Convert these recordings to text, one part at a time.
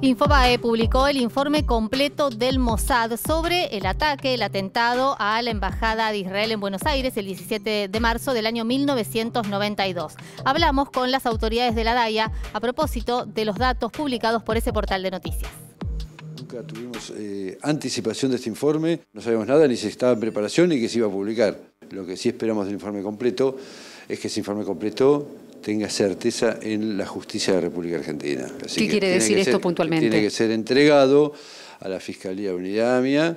Infobae publicó el informe completo del Mossad sobre el ataque, el atentado a la Embajada de Israel en Buenos Aires el 17 de marzo del año 1992. Hablamos con las autoridades de la DAIA a propósito de los datos publicados por ese portal de noticias nunca tuvimos eh, anticipación de este informe, no sabíamos nada, ni si estaba en preparación ni que se iba a publicar. Lo que sí esperamos del informe completo es que ese informe completo tenga certeza en la justicia de la República Argentina. ¿Qué quiere decir esto puntualmente? Tiene que ser entregado a la Fiscalía Unidamia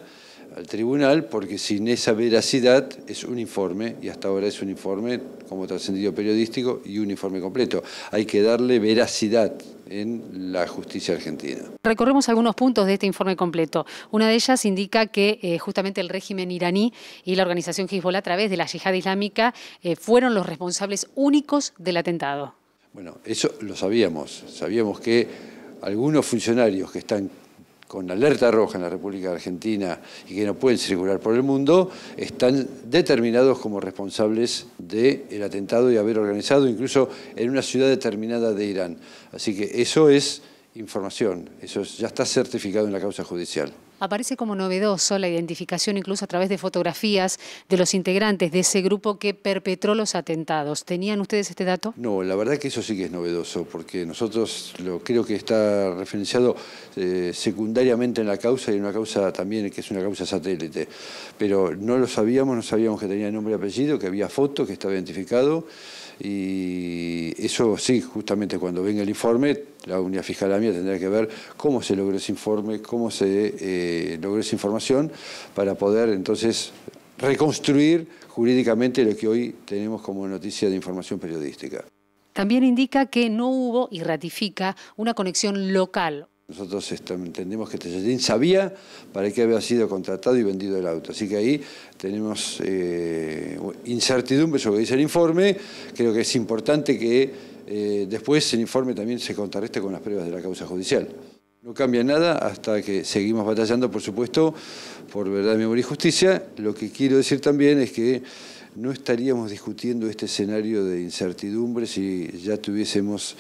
al tribunal porque sin esa veracidad es un informe, y hasta ahora es un informe como trascendido periodístico y un informe completo. Hay que darle veracidad en la justicia argentina. Recorremos algunos puntos de este informe completo. Una de ellas indica que eh, justamente el régimen iraní y la organización Hezbollah a través de la yihad islámica eh, fueron los responsables únicos del atentado. Bueno, eso lo sabíamos. Sabíamos que algunos funcionarios que están con alerta roja en la República Argentina y que no pueden circular por el mundo, están determinados como responsables del atentado y haber organizado incluso en una ciudad determinada de Irán. Así que eso es información, eso ya está certificado en la causa judicial aparece como novedoso la identificación incluso a través de fotografías de los integrantes de ese grupo que perpetró los atentados. ¿Tenían ustedes este dato? No, la verdad que eso sí que es novedoso, porque nosotros lo creo que está referenciado eh, secundariamente en la causa y en una causa también que es una causa satélite. Pero no lo sabíamos, no sabíamos que tenía nombre y apellido, que había foto, que estaba identificado. Y eso sí, justamente cuando venga el informe la unidad fiscal la mía tendrá que ver cómo se logró ese informe, cómo se eh, logró esa información para poder entonces reconstruir jurídicamente lo que hoy tenemos como noticia de información periodística. También indica que no hubo, y ratifica, una conexión local. Nosotros este, entendemos que Tejerín sabía para qué había sido contratado y vendido el auto. Así que ahí tenemos eh, incertidumbre sobre lo que dice el informe. Creo que es importante que eh, después el informe también se contrarresta con las pruebas de la causa judicial. No cambia nada hasta que seguimos batallando, por supuesto, por verdad, memoria y justicia. Lo que quiero decir también es que no estaríamos discutiendo este escenario de incertidumbre si ya tuviésemos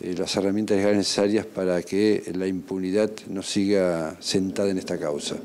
eh, las herramientas necesarias para que la impunidad no siga sentada en esta causa.